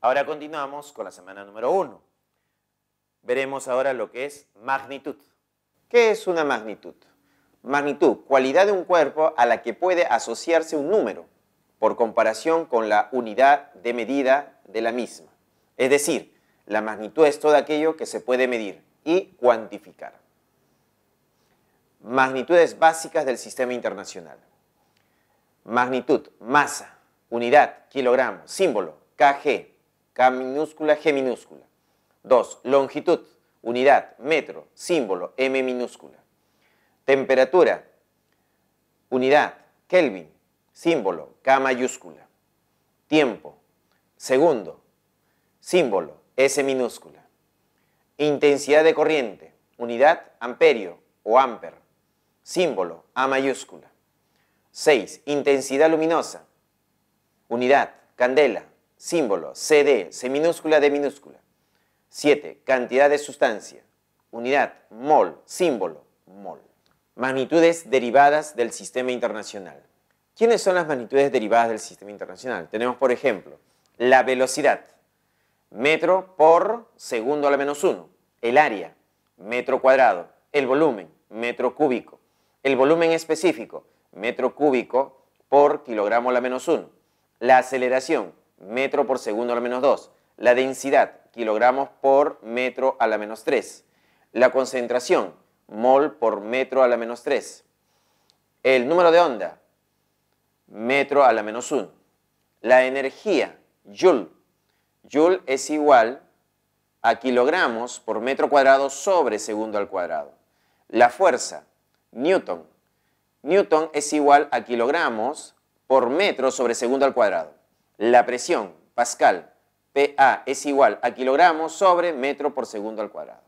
Ahora continuamos con la semana número 1. Veremos ahora lo que es magnitud. ¿Qué es una magnitud? Magnitud, cualidad de un cuerpo a la que puede asociarse un número por comparación con la unidad de medida de la misma. Es decir, la magnitud es todo aquello que se puede medir y cuantificar. Magnitudes básicas del sistema internacional. Magnitud, masa, unidad, kilogramo, símbolo, kg, K minúscula, G minúscula. 2. Longitud, unidad, metro, símbolo, M minúscula. Temperatura, unidad, Kelvin, símbolo, K mayúscula. Tiempo, segundo, símbolo, S minúscula. Intensidad de corriente, unidad, amperio o amper, símbolo, A mayúscula. 6. Intensidad luminosa, unidad, candela, símbolo CD, C minúscula, D minúscula. 7. Cantidad de sustancia, unidad, mol, símbolo, mol. Magnitudes derivadas del sistema internacional. ¿Quiénes son las magnitudes derivadas del sistema internacional? Tenemos, por ejemplo, la velocidad, metro por segundo a la menos 1, el área, metro cuadrado, el volumen, metro cúbico, el volumen específico, metro cúbico por kilogramo a la menos 1, la aceleración, metro por segundo a la menos 2. La densidad, kilogramos por metro a la menos 3. La concentración, mol por metro a la menos 3. El número de onda, metro a la menos 1. La energía, joule. Joule es igual a kilogramos por metro cuadrado sobre segundo al cuadrado. La fuerza, newton. Newton es igual a kilogramos por metro sobre segundo al cuadrado. La presión, Pascal, PA, es igual a kilogramos sobre metro por segundo al cuadrado.